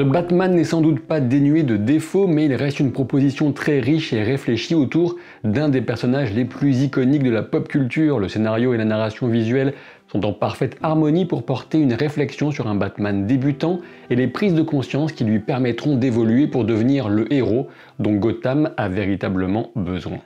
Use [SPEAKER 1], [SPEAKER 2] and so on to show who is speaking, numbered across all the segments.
[SPEAKER 1] The Batman n'est sans doute pas dénué de défauts, mais il reste une proposition très riche et réfléchie autour d'un des personnages les plus iconiques de la pop culture. Le scénario et la narration visuelle sont en parfaite harmonie pour porter une réflexion sur un Batman débutant et les prises de conscience qui lui permettront d'évoluer pour devenir le héros dont Gotham a véritablement besoin.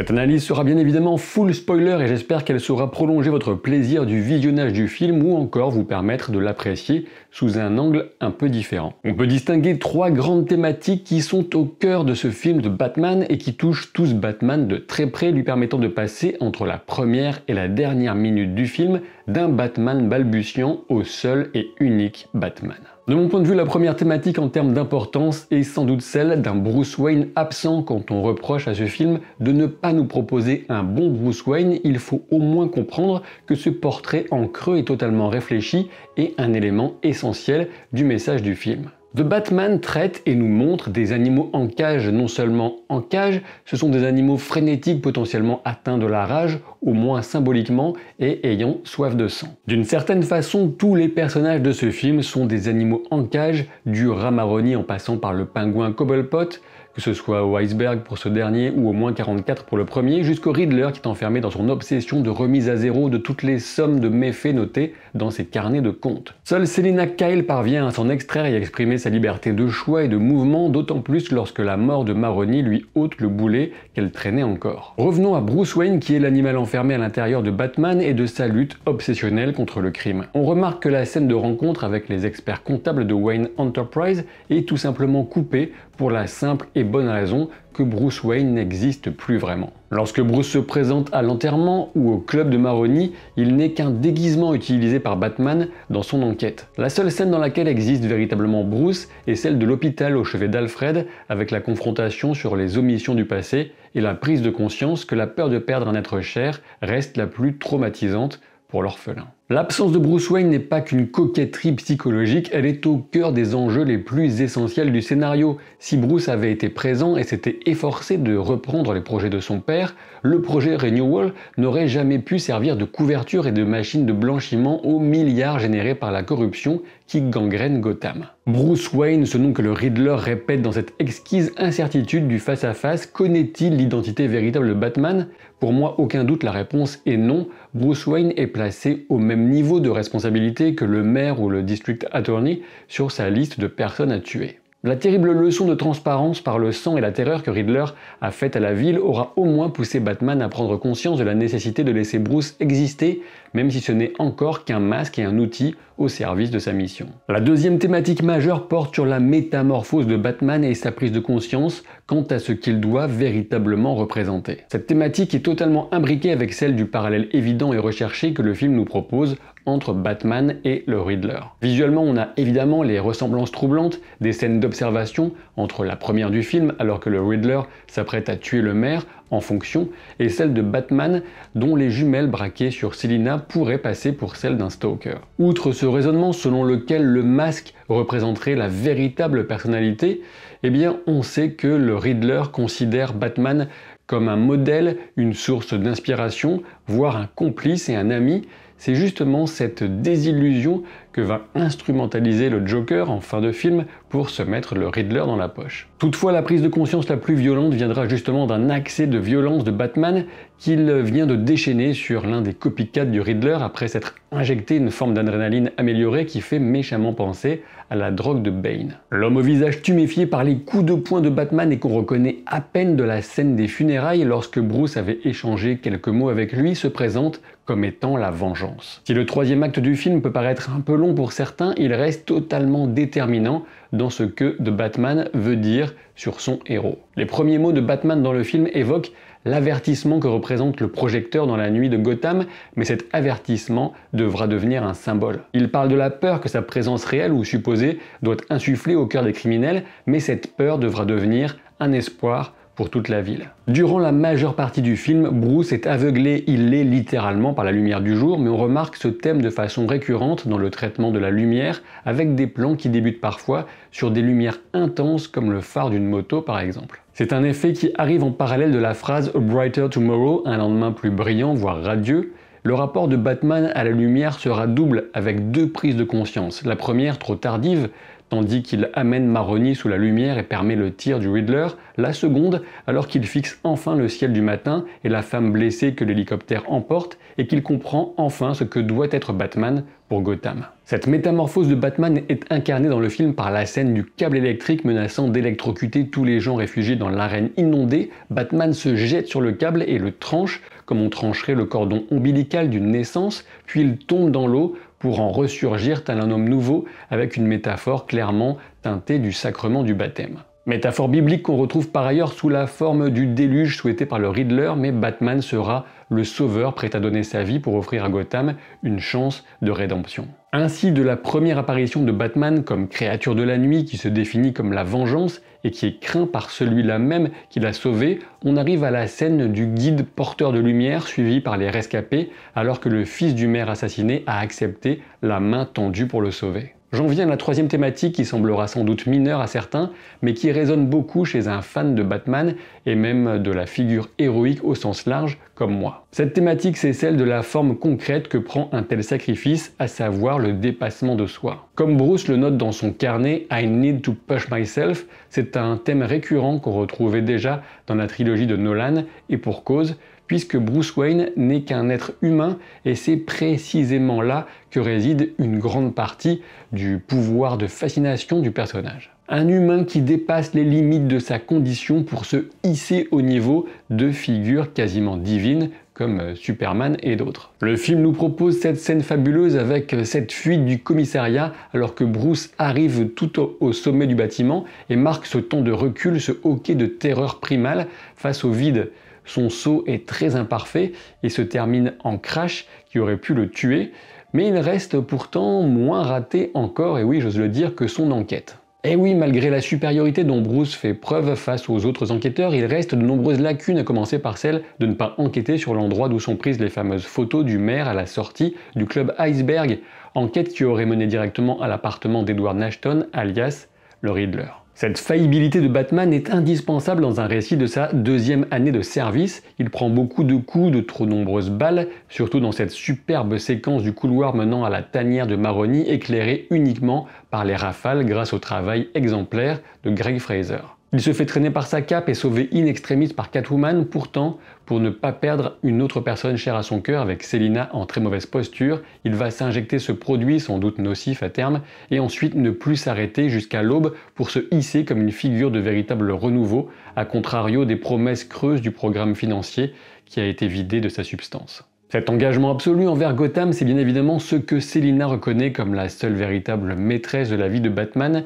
[SPEAKER 1] Cette analyse sera bien évidemment full spoiler et j'espère qu'elle saura prolonger votre plaisir du visionnage du film ou encore vous permettre de l'apprécier sous un angle un peu différent. On peut distinguer trois grandes thématiques qui sont au cœur de ce film de Batman et qui touchent tous Batman de très près lui permettant de passer entre la première et la dernière minute du film d'un Batman balbutiant au seul et unique Batman. De mon point de vue, la première thématique en termes d'importance est sans doute celle d'un Bruce Wayne absent quand on reproche à ce film de ne pas nous proposer un bon Bruce Wayne, il faut au moins comprendre que ce portrait en creux est totalement réfléchi et un élément essentiel du message du film. The Batman traite et nous montre des animaux en cage, non seulement en cage, ce sont des animaux frénétiques potentiellement atteints de la rage, au moins symboliquement, et ayant soif de sang. D'une certaine façon, tous les personnages de ce film sont des animaux en cage, du Ramaroni en passant par le pingouin Cobblepot, que ce soit au iceberg pour ce dernier ou au moins 44 pour le premier, jusqu'au Riddler qui est enfermé dans son obsession de remise à zéro de toutes les sommes de méfaits notées dans ses carnets de comptes. Seule Selina Kyle parvient à s'en extraire et à exprimer sa liberté de choix et de mouvement, d'autant plus lorsque la mort de Maroni lui ôte le boulet qu'elle traînait encore. Revenons à Bruce Wayne qui est l'animal enfermé à l'intérieur de Batman et de sa lutte obsessionnelle contre le crime. On remarque que la scène de rencontre avec les experts comptables de Wayne Enterprise est tout simplement coupée pour la simple et bonne raison que Bruce Wayne n'existe plus vraiment. Lorsque Bruce se présente à l'enterrement ou au club de Maroni, il n'est qu'un déguisement utilisé par Batman dans son enquête. La seule scène dans laquelle existe véritablement Bruce est celle de l'hôpital au chevet d'Alfred avec la confrontation sur les omissions du passé et la prise de conscience que la peur de perdre un être cher reste la plus traumatisante pour l'orphelin. L'absence de Bruce Wayne n'est pas qu'une coquetterie psychologique, elle est au cœur des enjeux les plus essentiels du scénario. Si Bruce avait été présent et s'était efforcé de reprendre les projets de son père, le projet Renewal n'aurait jamais pu servir de couverture et de machine de blanchiment aux milliards générés par la corruption qui gangrène Gotham. Bruce Wayne, ce nom que le Riddler répète dans cette exquise incertitude du face-à-face, connaît-il l'identité véritable de Batman Pour moi, aucun doute, la réponse est non. Bruce Wayne est placé au même niveau de responsabilité que le maire ou le district attorney sur sa liste de personnes à tuer. La terrible leçon de transparence par le sang et la terreur que Riddler a faite à la ville aura au moins poussé Batman à prendre conscience de la nécessité de laisser Bruce exister même si ce n'est encore qu'un masque et un outil au service de sa mission. La deuxième thématique majeure porte sur la métamorphose de Batman et sa prise de conscience quant à ce qu'il doit véritablement représenter. Cette thématique est totalement imbriquée avec celle du parallèle évident et recherché que le film nous propose entre Batman et le Riddler. Visuellement, on a évidemment les ressemblances troublantes des scènes d'observation entre la première du film, alors que le Riddler s'apprête à tuer le maire en fonction, et celle de Batman, dont les jumelles braquées sur Selina pourrait passer pour celle d'un stalker. Outre ce raisonnement selon lequel le masque représenterait la véritable personnalité, eh bien on sait que le Riddler considère Batman comme un modèle, une source d'inspiration, voire un complice et un ami, c'est justement cette désillusion que va instrumentaliser le Joker en fin de film pour se mettre le Riddler dans la poche. Toutefois, la prise de conscience la plus violente viendra justement d'un accès de violence de Batman qu'il vient de déchaîner sur l'un des copycats du Riddler après s'être injecté une forme d'adrénaline améliorée qui fait méchamment penser à la drogue de Bane. L'homme au visage tuméfié par les coups de poing de Batman et qu'on reconnaît à peine de la scène des funérailles lorsque Bruce avait échangé quelques mots avec lui se présente comme étant la vengeance. Si le troisième acte du film peut paraître un peu pour certains, il reste totalement déterminant dans ce que de Batman veut dire sur son héros. Les premiers mots de Batman dans le film évoquent l'avertissement que représente le projecteur dans la nuit de Gotham, mais cet avertissement devra devenir un symbole. Il parle de la peur que sa présence réelle ou supposée doit insuffler au cœur des criminels, mais cette peur devra devenir un espoir toute la ville. Durant la majeure partie du film, Bruce est aveuglé, il l'est littéralement par la lumière du jour, mais on remarque ce thème de façon récurrente dans le traitement de la lumière, avec des plans qui débutent parfois sur des lumières intenses comme le phare d'une moto par exemple. C'est un effet qui arrive en parallèle de la phrase brighter tomorrow, un lendemain plus brillant, voire radieux, le rapport de Batman à la lumière sera double avec deux prises de conscience. La première, trop tardive, Tandis qu'il amène Maroni sous la lumière et permet le tir du Riddler, la seconde, alors qu'il fixe enfin le ciel du matin et la femme blessée que l'hélicoptère emporte, et qu'il comprend enfin ce que doit être Batman pour Gotham. Cette métamorphose de Batman est incarnée dans le film par la scène du câble électrique menaçant d'électrocuter tous les gens réfugiés dans l'arène inondée. Batman se jette sur le câble et le tranche, comme on trancherait le cordon ombilical d'une naissance, puis il tombe dans l'eau pour en ressurgir tel un homme nouveau avec une métaphore clairement teintée du sacrement du baptême. Métaphore biblique qu'on retrouve par ailleurs sous la forme du déluge souhaité par le Riddler, mais Batman sera le sauveur prêt à donner sa vie pour offrir à Gotham une chance de rédemption. Ainsi, de la première apparition de Batman comme créature de la nuit qui se définit comme la vengeance et qui est craint par celui-là même qui l'a sauvé, on arrive à la scène du guide porteur de lumière suivi par les rescapés alors que le fils du maire assassiné a accepté la main tendue pour le sauver. J'en viens à la troisième thématique qui semblera sans doute mineure à certains, mais qui résonne beaucoup chez un fan de Batman et même de la figure héroïque au sens large, comme moi. Cette thématique, c'est celle de la forme concrète que prend un tel sacrifice, à savoir le dépassement de soi. Comme Bruce le note dans son carnet I Need to Push Myself, c'est un thème récurrent qu'on retrouvait déjà dans la trilogie de Nolan, et pour cause, puisque Bruce Wayne n'est qu'un être humain et c'est précisément là que réside une grande partie du pouvoir de fascination du personnage. Un humain qui dépasse les limites de sa condition pour se hisser au niveau de figures quasiment divines comme euh, Superman et d'autres. Le film nous propose cette scène fabuleuse avec euh, cette fuite du commissariat alors que Bruce arrive tout au, sommet du bâtiment et marque ce temps de recul, ce hoquet de terreur primale face au vide. Son saut est très imparfait et se termine en crash qui aurait pu le tuer, mais il reste pourtant moins raté encore, et oui j'ose le dire, que son enquête. Et eh oui, malgré la supériorité dont Bruce fait preuve face aux autres enquêteurs, il reste de nombreuses lacunes, à commencer par celle de ne pas enquêter sur l'endroit d'où sont prises les fameuses photos du maire à la sortie du club Iceberg, enquête qui aurait mené directement à l'appartement d'Edward Nashton, alias le Riddler. Cette faillibilité de Batman est indispensable dans un récit de sa deuxième année de service. Il prend beaucoup de coups, de trop nombreuses balles, surtout dans cette superbe séquence du couloir menant à la tanière de Maroni éclairée uniquement par les rafales grâce au travail exemplaire de Greg Fraser. Il se fait traîner par sa cape et sauvé in extremis par Catwoman, pourtant, pour ne pas perdre une autre personne chère à son cœur avec Célina en très mauvaise posture, il va s'injecter ce produit sans doute nocif à terme et ensuite ne plus s'arrêter jusqu'à l'aube pour se hisser comme une figure de véritable renouveau, à contrario des promesses creuses du programme financier qui a été vidé de sa substance. Cet engagement absolu envers Gotham, c'est bien évidemment ce que Selina reconnaît comme la seule véritable maîtresse de la vie de Batman,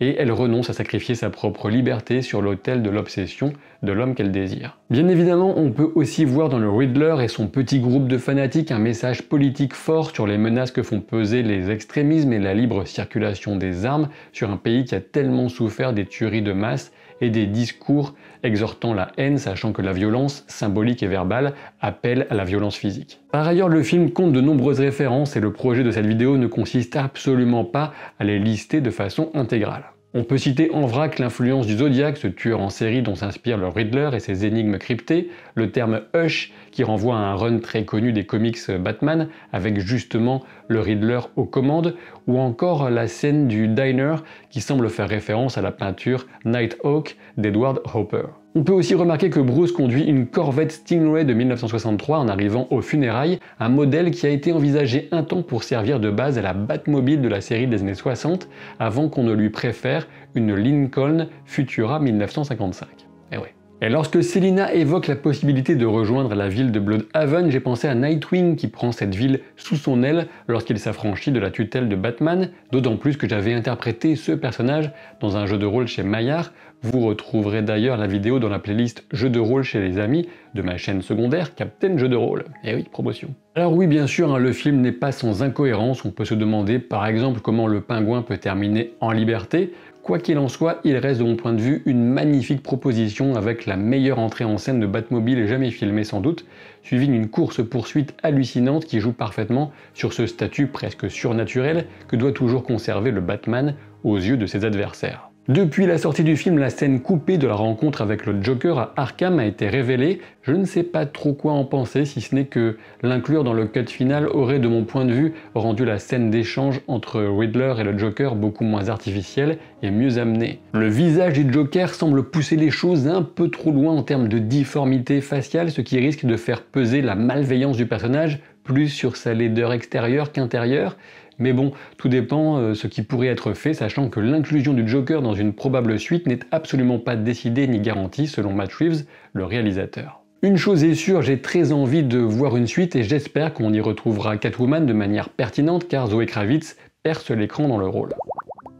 [SPEAKER 1] et elle renonce à sacrifier sa propre liberté sur l'autel de l'obsession de l'homme qu'elle désire. Bien évidemment, on peut aussi voir dans le Riddler et son petit groupe de fanatiques un message politique fort sur les menaces que font peser les extrémismes et la libre circulation des armes sur un pays qui a tellement souffert des tueries de masse et des discours exhortant la haine, sachant que la violence, symbolique et verbale, appelle à la violence physique. Par ailleurs, le film compte de nombreuses références et le projet de cette vidéo ne consiste absolument pas à les lister de façon intégrale. On peut citer en vrac l'influence du Zodiac, ce tueur en série dont s'inspire le Riddler et ses énigmes cryptées, le terme Hush, qui renvoie à un run très connu des comics Batman, avec justement le Riddler aux commandes, ou encore la scène du diner, qui semble faire référence à la peinture Nighthawk d'Edward Hopper. On peut aussi remarquer que Bruce conduit une Corvette Stingray de 1963 en arrivant aux funérailles, un modèle qui a été envisagé un temps pour servir de base à la Batmobile de la série des années 60, avant qu'on ne lui préfère une Lincoln Futura 1955. Et eh ouais. Et lorsque Selina évoque la possibilité de rejoindre la ville de Bloodhaven, j'ai pensé à Nightwing qui prend cette ville sous son aile lorsqu'il s'affranchit de la tutelle de Batman, d'autant plus que j'avais interprété ce personnage dans un jeu de rôle chez Maillard vous retrouverez d'ailleurs la vidéo dans la playlist Jeux de rôle chez les amis de ma chaîne secondaire Captain Jeu de rôle. Eh oui, promotion. Alors oui, bien sûr, hein, le film n'est pas sans incohérence. On peut se demander par exemple comment le pingouin peut terminer en liberté. Quoi qu'il en soit, il reste de mon point de vue une magnifique proposition avec la meilleure entrée en scène de Batmobile jamais filmée sans doute, suivie d'une course-poursuite hallucinante qui joue parfaitement sur ce statut presque surnaturel que doit toujours conserver le Batman aux yeux de ses adversaires. Depuis la sortie du film, la scène coupée de la rencontre avec le Joker à Arkham a été révélée. Je ne sais pas trop quoi en penser, si ce n'est que l'inclure dans le cut final aurait, de mon point de vue, rendu la scène d'échange entre Riddler et le Joker beaucoup moins artificielle et mieux amenée. Le visage du Joker semble pousser les choses un peu trop loin en termes de difformité faciale, ce qui risque de faire peser la malveillance du personnage plus sur sa laideur extérieure qu'intérieure, mais bon, tout dépend euh, ce qui pourrait être fait, sachant que l'inclusion du Joker dans une probable suite n'est absolument pas décidée ni garantie selon Matt Reeves, le réalisateur. Une chose est sûre, j'ai très envie de voir une suite et j'espère qu'on y retrouvera Catwoman de manière pertinente car Zoé Kravitz perce l'écran dans le rôle.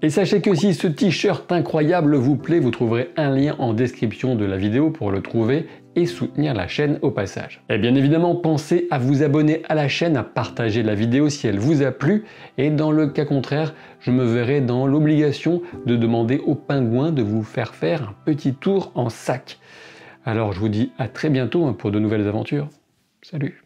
[SPEAKER 1] Et sachez que si ce t-shirt incroyable vous plaît, vous trouverez un lien en description de la vidéo pour le trouver soutenir la chaîne au passage. Et bien évidemment, pensez à vous abonner à la chaîne, à partager la vidéo si elle vous a plu, et dans le cas contraire, je me verrai dans l'obligation de demander au pingouin de vous faire faire un petit tour en sac. Alors je vous dis à très bientôt hein, pour de nouvelles aventures. Salut